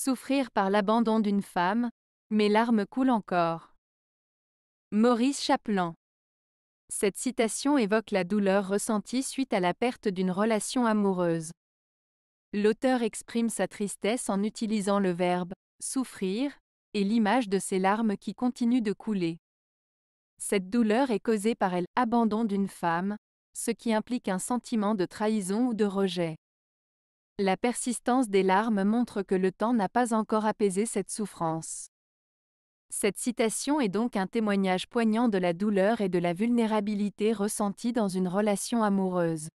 souffrir par l'abandon d'une femme, mes larmes coulent encore. Maurice Chaplin. Cette citation évoque la douleur ressentie suite à la perte d'une relation amoureuse. L'auteur exprime sa tristesse en utilisant le verbe souffrir et l'image de ses larmes qui continuent de couler. Cette douleur est causée par l'abandon d'une femme, ce qui implique un sentiment de trahison ou de rejet. La persistance des larmes montre que le temps n'a pas encore apaisé cette souffrance. Cette citation est donc un témoignage poignant de la douleur et de la vulnérabilité ressentie dans une relation amoureuse.